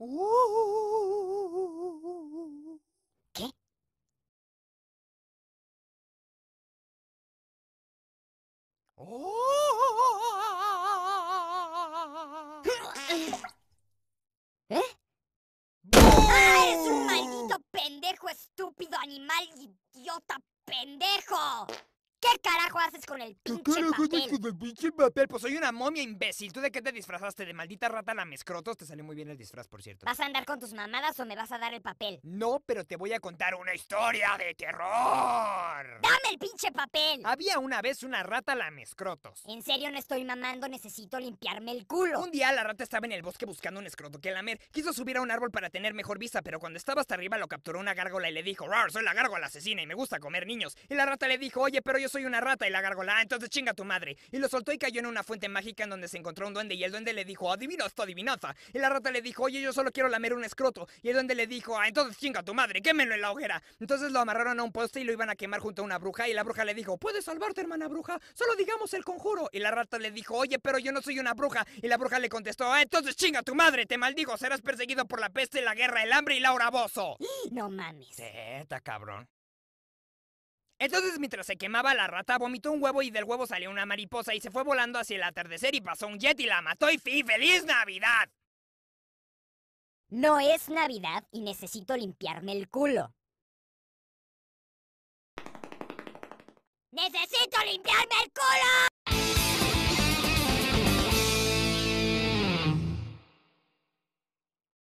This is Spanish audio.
¿Qué? ¿Eh? ¡Ah, ¡Es un maldito pendejo, estúpido animal, idiota pendejo! ¿Qué carajo haces con el pinche papel? ¿Qué carajo haces con el pinche papel? Pues soy una momia imbécil. ¿Tú de qué te disfrazaste? ¿De maldita rata la mezcrotos? Te salió muy bien el disfraz, por cierto. ¿Vas a andar con tus mamadas o me vas a dar el papel? No, pero te voy a contar una historia de terror. ¡Dame el pinche papel! Había una vez una rata la mezcrotos. En serio, no estoy mamando. Necesito limpiarme el culo. Un día la rata estaba en el bosque buscando un escroto que lamer. Quiso subir a un árbol para tener mejor vista, pero cuando estaba hasta arriba lo capturó una gárgola y le dijo, ¡Rar, soy la gárgola asesina y me gusta comer niños! Y la rata le dijo, oye, pero yo soy una rata y la gargola, ah, entonces chinga tu madre. Y lo soltó y cayó en una fuente mágica en donde se encontró un duende y el duende le dijo, adivino esto adivinanza. Y la rata le dijo, oye, yo solo quiero lamer un escroto. Y el duende le dijo, ah, entonces chinga tu madre, quémelo en la hoguera. Entonces lo amarraron a un poste y lo iban a quemar junto a una bruja y la bruja le dijo, puedes salvarte, hermana bruja, solo digamos el conjuro. Y la rata le dijo, oye, pero yo no soy una bruja. Y la bruja le contestó, ah, entonces chinga tu madre, te maldigo, serás perseguido por la peste, la guerra, el hambre y la hora bozo. No mames. está cabrón. Entonces, mientras se quemaba la rata, vomitó un huevo y del huevo salió una mariposa y se fue volando hacia el atardecer y pasó un jet y la mató y fi, ¡Feliz Navidad! No es Navidad y necesito limpiarme el culo. ¡Necesito limpiarme el culo!